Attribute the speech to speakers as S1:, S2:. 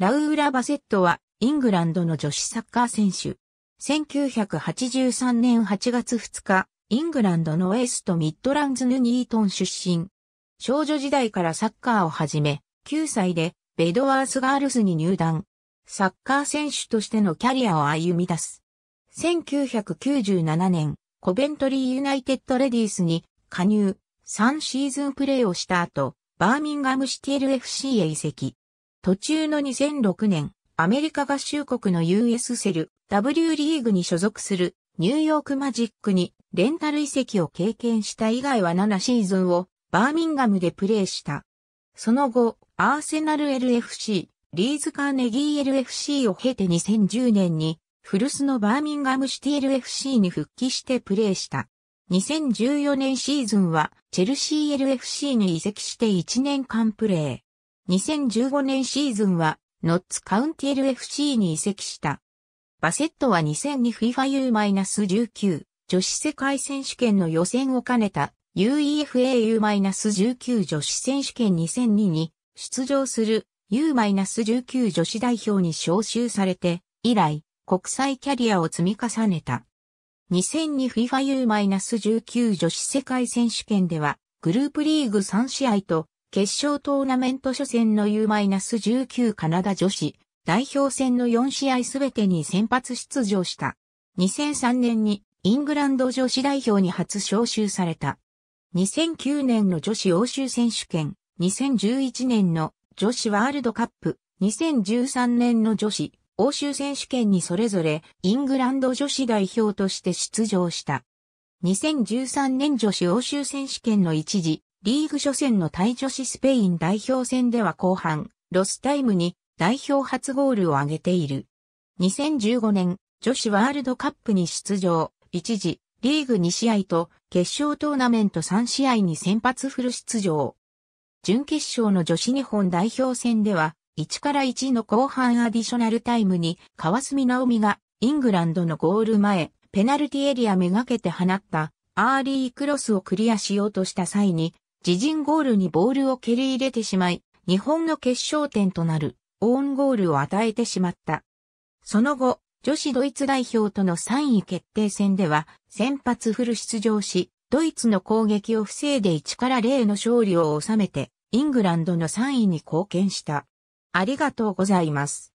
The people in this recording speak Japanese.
S1: ラウーラ・バセットは、イングランドの女子サッカー選手。1983年8月2日、イングランドのウェスト・ミッドランズ・ヌニートン出身。少女時代からサッカーを始め、9歳で、ベドワース・ガールズに入団。サッカー選手としてのキャリアを歩み出す。1997年、コベントリー・ユナイテッド・レディースに加入、3シーズンプレーをした後、バーミンガムシティル f c へ移籍。途中の2006年、アメリカ合衆国の US セル W リーグに所属するニューヨークマジックにレンタル移籍を経験した以外は7シーズンをバーミンガムでプレーした。その後、アーセナル LFC、リーズカーネギー LFC を経て2010年に古巣のバーミンガムシティ LFC に復帰してプレーした。2014年シーズンはチェルシー LFC に移籍して1年間プレー。2015年シーズンは、ノッツカウンティエル FC に移籍した。バセットは 2002FIFAU-19 女子世界選手権の予選を兼ねた UEFAU-19 女子選手権2002に出場する U-19 女子代表に招集されて以来国際キャリアを積み重ねた。2002FIFAU-19 女子世界選手権ではグループリーグ3試合と決勝トーナメント初戦の U-19 カナダ女子代表戦の4試合すべてに先発出場した。2003年にイングランド女子代表に初招集された。2009年の女子欧州選手権、2011年の女子ワールドカップ、2013年の女子欧州選手権にそれぞれイングランド女子代表として出場した。2013年女子欧州選手権の一時リーグ初戦の対女子スペイン代表戦では後半、ロスタイムに代表初ゴールを挙げている。2015年、女子ワールドカップに出場、一時、リーグ2試合と決勝トーナメント3試合に先発フル出場。準決勝の女子日本代表戦では、1から1の後半アディショナルタイムに、川澄直美がイングランドのゴール前、ペナルティエリアめがけて放った、アーリークロスをクリアしようとした際に、自陣ゴールにボールを蹴り入れてしまい、日本の決勝点となるオウンゴールを与えてしまった。その後、女子ドイツ代表との3位決定戦では、先発フル出場し、ドイツの攻撃を防いで1から0の勝利を収めて、イングランドの3位に貢献した。ありがとうございます。